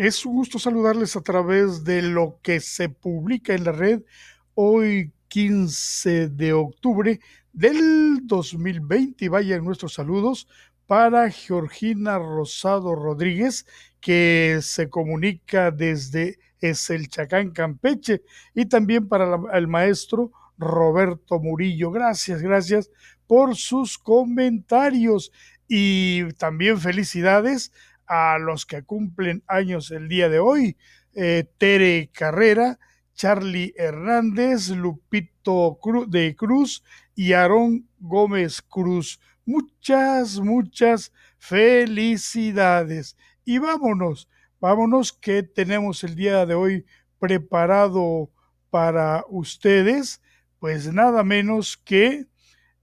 Es un gusto saludarles a través de lo que se publica en la red hoy 15 de octubre del 2020 vayan nuestros saludos para Georgina Rosado Rodríguez que se comunica desde Eselchacán, Campeche y también para el maestro Roberto Murillo. Gracias, gracias por sus comentarios y también felicidades a los que cumplen años el día de hoy, eh, Tere Carrera, Charlie Hernández, Lupito de Cruz y Aarón Gómez Cruz. Muchas, muchas felicidades. Y vámonos, vámonos que tenemos el día de hoy preparado para ustedes, pues nada menos que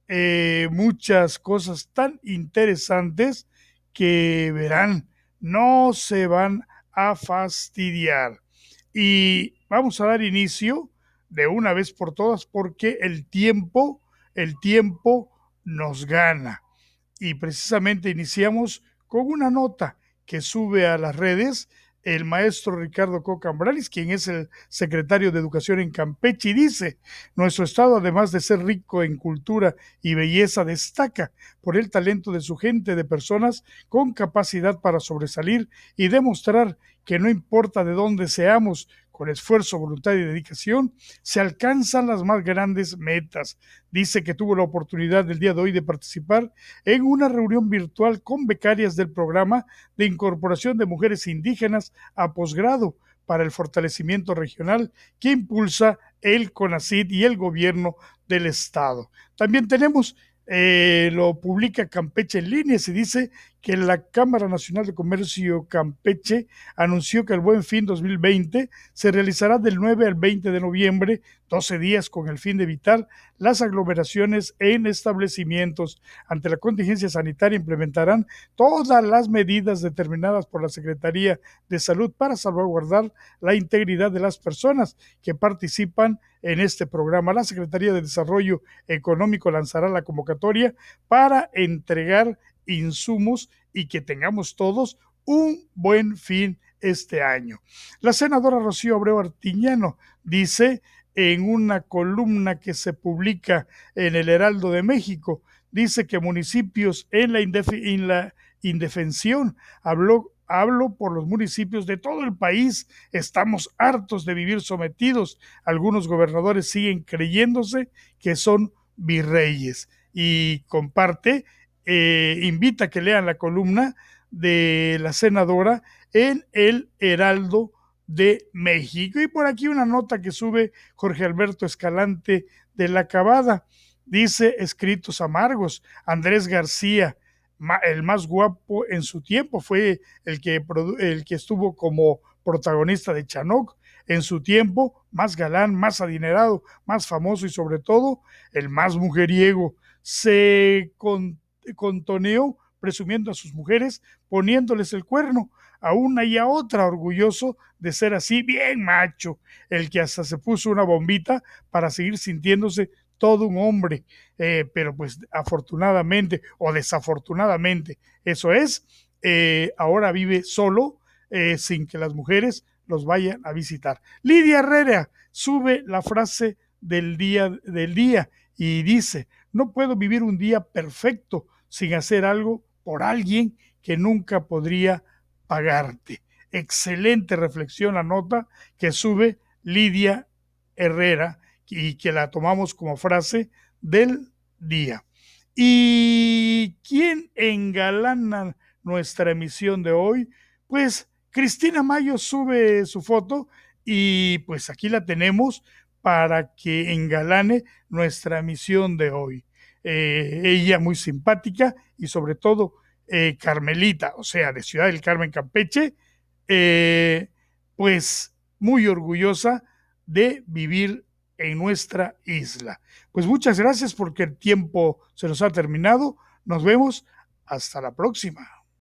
eh, muchas cosas tan interesantes que verán no se van a fastidiar. Y vamos a dar inicio de una vez por todas porque el tiempo, el tiempo nos gana. Y precisamente iniciamos con una nota que sube a las redes el maestro Ricardo Coca quien es el secretario de Educación en Campeche, dice, nuestro estado, además de ser rico en cultura y belleza, destaca por el talento de su gente, de personas con capacidad para sobresalir y demostrar que no importa de dónde seamos, con esfuerzo, voluntad y dedicación se alcanzan las más grandes metas. Dice que tuvo la oportunidad el día de hoy de participar en una reunión virtual con becarias del programa de incorporación de mujeres indígenas a posgrado para el fortalecimiento regional que impulsa el CONACID y el gobierno del Estado. También tenemos eh, lo publica Campeche en línea. Se dice que la Cámara Nacional de Comercio Campeche anunció que el Buen Fin 2020 se realizará del 9 al 20 de noviembre, 12 días con el fin de evitar las aglomeraciones en establecimientos. Ante la contingencia sanitaria implementarán todas las medidas determinadas por la Secretaría de Salud para salvaguardar la integridad de las personas que participan en este programa. La Secretaría de Desarrollo Económico lanzará la convocatoria para entregar insumos y que tengamos todos un buen fin este año. La senadora Rocío Abreu Artiñano dice en una columna que se publica en el Heraldo de México, dice que municipios en la, en la indefensión habló hablo por los municipios de todo el país, estamos hartos de vivir sometidos. Algunos gobernadores siguen creyéndose que son virreyes. Y comparte, eh, invita que lean la columna de la senadora en el Heraldo de México. Y por aquí una nota que sube Jorge Alberto Escalante de la Cabada. Dice, escritos amargos, Andrés García, el más guapo en su tiempo, fue el que, el que estuvo como protagonista de Chanoc en su tiempo, más galán, más adinerado, más famoso y sobre todo el más mujeriego. Se contoneó presumiendo a sus mujeres, poniéndoles el cuerno a una y a otra, orgulloso de ser así bien macho, el que hasta se puso una bombita para seguir sintiéndose todo un hombre, eh, pero pues afortunadamente o desafortunadamente, eso es, eh, ahora vive solo eh, sin que las mujeres los vayan a visitar. Lidia Herrera sube la frase del día del día y dice, no puedo vivir un día perfecto sin hacer algo por alguien que nunca podría pagarte. Excelente reflexión, la nota que sube Lidia Herrera y que la tomamos como frase del día. ¿Y quién engalana nuestra emisión de hoy? Pues Cristina Mayo sube su foto y pues aquí la tenemos para que engalane nuestra misión de hoy. Eh, ella muy simpática y sobre todo eh, Carmelita, o sea, de Ciudad del Carmen Campeche, eh, pues muy orgullosa de vivir en nuestra isla. Pues muchas gracias porque el tiempo se nos ha terminado. Nos vemos. Hasta la próxima.